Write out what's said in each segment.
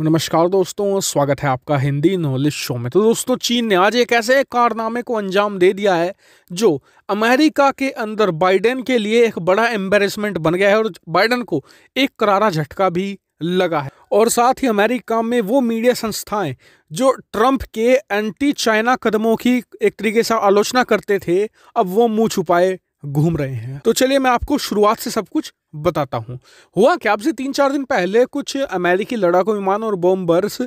नमस्कार दोस्तों स्वागत है आपका हिंदी नॉलेज शो में तो दोस्तों चीन ने आज एक ऐसे कारनामे को अंजाम दे दिया है जो अमेरिका के अंदर बाइडेन के लिए एक बड़ा एम्बेरसमेंट बन गया है और बाइडेन को एक करारा झटका भी लगा है और साथ ही अमेरिका में वो मीडिया संस्थाएं जो ट्रंप के एंटी चाइना कदमों की एक तरीके से आलोचना करते थे अब वो मुंह छुपाए घूम रहे हैं तो चलिए मैं आपको शुरुआत से सब कुछ बताता हूँ हुआ क्या आपसे तीन चार दिन पहले कुछ अमेरिकी लड़ाकू विमान और बॉम्बर्स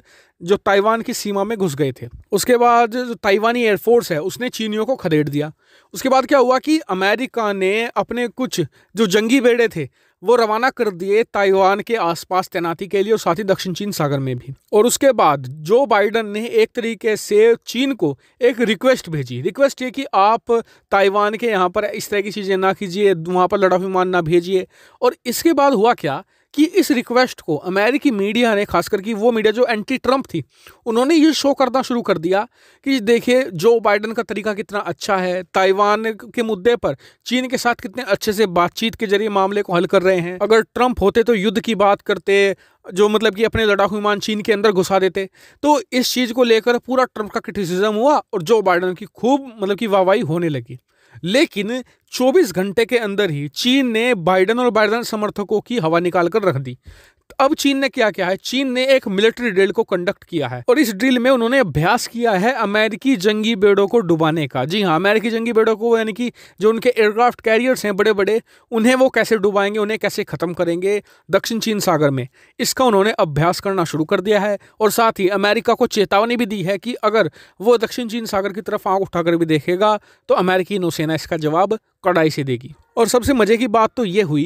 जो ताइवान की सीमा में घुस गए थे उसके बाद जो ताइवानी एयरफोर्स है उसने चीनियों को खदेड़ दिया उसके बाद क्या हुआ कि अमेरिका ने अपने कुछ जो जंगी बेड़े थे वो रवाना कर दिए ताइवान के आसपास तैनाती के लिए और साथ ही दक्षिण चीन सागर में भी और उसके बाद जो बाइडन ने एक तरीके से चीन को एक रिक्वेस्ट भेजी रिक्वेस्ट ये कि आप ताइवान के यहाँ पर इस तरह की चीज़ें ना कीजिए वहाँ पर लड़ाकू विमान ना भेजिए और इसके बाद हुआ क्या कि इस रिक्वेस्ट को अमेरिकी मीडिया ने खास करके वो मीडिया जो एंटी ट्रंप थी उन्होंने ये शो करना शुरू कर दिया कि देखिए जो बाइडन का तरीका कितना अच्छा है ताइवान के मुद्दे पर चीन के साथ कितने अच्छे से बातचीत के जरिए मामले को हल कर रहे हैं अगर ट्रंप होते तो युद्ध की बात करते जो मतलब कि अपने लड़ाकू विमान चीन के अंदर घुसा देते तो इस चीज़ को लेकर पूरा ट्रंप का क्रिटिसिज्म हुआ और जो बाइडन की खूब मतलब कि वाहवाही होने लगी लेकिन 24 घंटे के अंदर ही चीन ने बाइडन और बाइडन समर्थकों की हवा निकालकर रख दी अब चीन ने क्या किया है चीन ने एक मिलिट्री ड्रिल को कंडक्ट किया है और इस ड्रिल में उन्होंने अभ्यास किया है अमेरिकी जंगी बेड़ों को डुबाने का जी हाँ अमेरिकी जंगी बेड़ों को यानी कि जो उनके एयरक्राफ्ट कैरियर्स हैं बड़े बड़े उन्हें वो कैसे डुबाएंगे उन्हें कैसे ख़त्म करेंगे दक्षिण चीन सागर में इसका उन्होंने अभ्यास करना शुरू कर दिया है और साथ ही अमेरिका को चेतावनी भी दी है कि अगर वो दक्षिण चीन सागर की तरफ आँख उठाकर भी देखेगा तो अमेरिकी नौसेना इसका जवाब कड़ाई से देगी और सबसे मज़े की बात तो ये हुई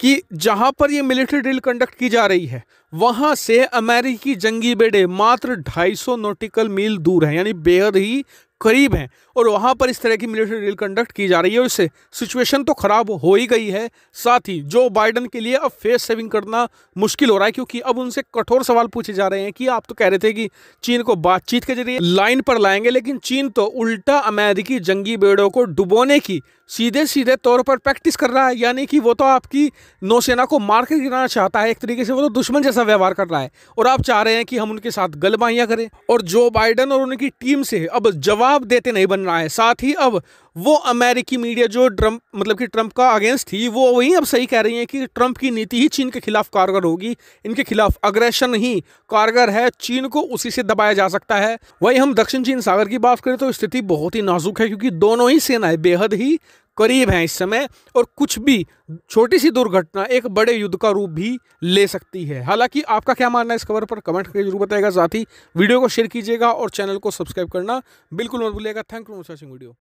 कि जहाँ पर ये मिलिट्री ड्रिल कंडक्ट की जा रही है वहां से अमेरिकी जंगी बेड़े मात्र 250 नोटिकल मील दूर हैं यानी बेहद ही करीब हैं और वहाँ पर इस तरह की मिलिट्री रेल कंडक्ट की जा रही है और इससे सिचुएशन तो ख़राब हो ही गई है साथ ही जो बाइडन के लिए अब फेस सेविंग करना मुश्किल हो रहा है क्योंकि अब उनसे कठोर सवाल पूछे जा रहे हैं कि आप तो कह रहे थे कि चीन को बातचीत के जरिए लाइन पर लाएंगे लेकिन चीन तो उल्टा अमेरिकी जंगी बेड़ों को डुबोने की सीधे सीधे तौर पर प्रैक्टिस कर रहा है यानी कि वो तो आपकी नौसेना को मार कर गिराना चाहता है एक तरीके से वो तो दुश्मन जैसा जैसा व्यवहार कर रहा है और आप चाह रहे हैं कि हम उनके साथ गलबाइयाँ करें और जो बाइडन और उनकी टीम से अब जवाब देते नहीं बन रहा है साथ ही अब वो अमेरिकी मीडिया जो ट्रंप मतलब कि ट्रंप का अगेंस्ट थी वो वहीं अब सही कह रही है कि ट्रंप की नीति ही चीन के खिलाफ कारगर होगी इनके खिलाफ अग्रेशन ही कारगर है चीन को उसी से दबाया जा सकता है वहीं हम दक्षिण चीन सागर की बात करें तो स्थिति बहुत ही नाजुक है क्योंकि दोनों ही सेनाएं बेहद ही करीब हैं इस समय और कुछ भी छोटी सी दुर्घटना एक बड़े युद्ध का रूप भी ले सकती है हालांकि आपका क्या मानना है इस खबर पर कमेंट करके जरूर बताएगा साथ ही वीडियो को शेयर कीजिएगा और चैनल को सब्सक्राइब करना बिल्कुल मत भूलिएगा thank you for watching video